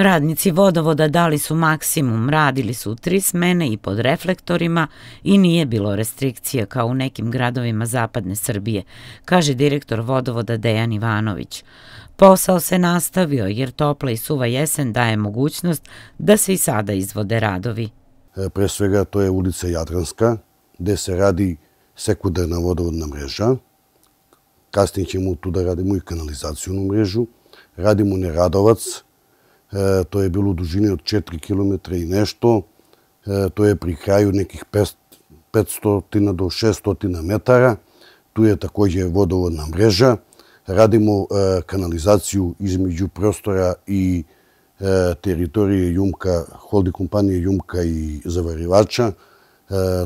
Radnici vodovoda dali su maksimum, radili su tri smene i pod reflektorima i nije bilo restrikcije kao u nekim gradovima zapadne Srbije, kaže direktor vodovoda Dejan Ivanović. Posao se nastavio jer topla i suva jesen daje mogućnost da se i sada izvode radovi. E, pre svega to je ulica Jadranska gde se radi sekundarna vodovodna mreža. Kasnije ćemo tu da radimo i kanalizacijonu mrežu. Radimo Neradovac, Neradovac, E, to je bilo u dužini od 4 km i nešto. E, to je pri kraju nekih 500 do 600 metara. Tu je također vodovodna mreža. Radimo e, kanalizaciju između prostora i teritorije Jumka, holdi kompanije Jumka i zavarivača.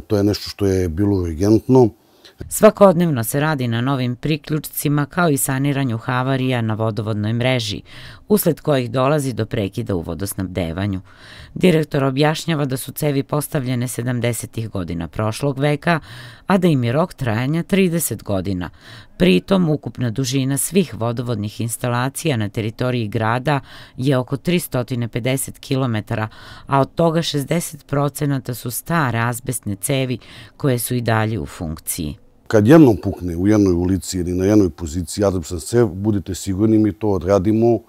To je nešto što je bilo urgentno. Svakodnevno se radi na novim priključcima kao i saniranju havarija na vodovodnoj mreži, usled kojih dolazi do prekida u vodosnabdevanju. Direktor objašnjava da su cevi postavljene 70. godina prošlog veka, a da im je rok trajanja 30 godina. Pritom, ukupna dužina svih vodovodnih instalacija na teritoriji grada je oko 350 km, a od toga 60 procenata su stare azbestne cevi koje su i dalje u funkciji. кад едно пукне у едној улици или на едној позиција, јадам се се, будете сигурни, ми тоа одрадимо,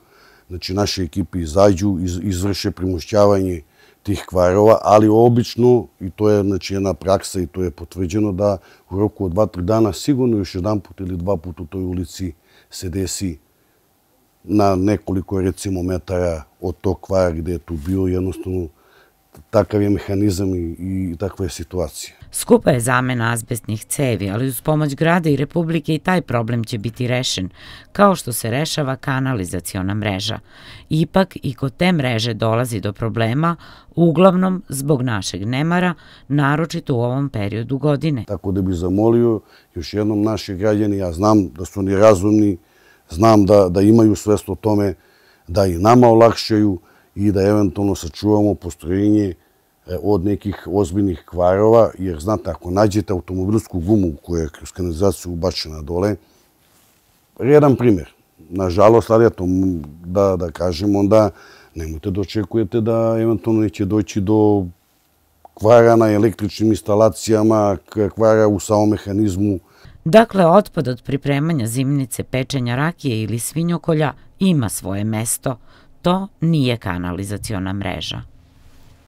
значи наши екипи изајду, из, изврше примощавање тих кварова, али обично, и тоа е значи, една пракса и тоа е потврдено, да у року од 2-3 дана сигурно јаш еден пут или два пут у тој улици се деси на неколико, рецимо, метара од тој квар, где е ту био, едноставно takav je mehanizam i, i takva je situacija. Skupa je zamena azbestnih cevi, ali uz pomoć grada i republike i taj problem će biti rešen, kao što se rešava kanalizaciona mreža. Ipak i kod te mreže dolazi do problema, uglavnom zbog našeg nemara, naročito u ovom periodu godine. Tako da bih zamolio još jednom naši građani, ja znam da su oni razumni, znam da, da imaju svest o tome, da i nama olakšaju, da i da eventualno sačuvamo postrojenje e, od nekih ozbiljnih kvarova, jer znate, ako nađete automobilsku gumu koja je kroz kanalizaciju ubačena dole, redan primjer, nažalost, ali ja to da, da kažem, onda nemojte da očekujete da eventualno neće doći do kvara na električnim instalacijama, kvara u samom mehanizmu. Dakle, otpad od pripremanja zimnice, pečenja rakije ili svinjokolja ima svoje mesto to nije kanalizaciona mreža.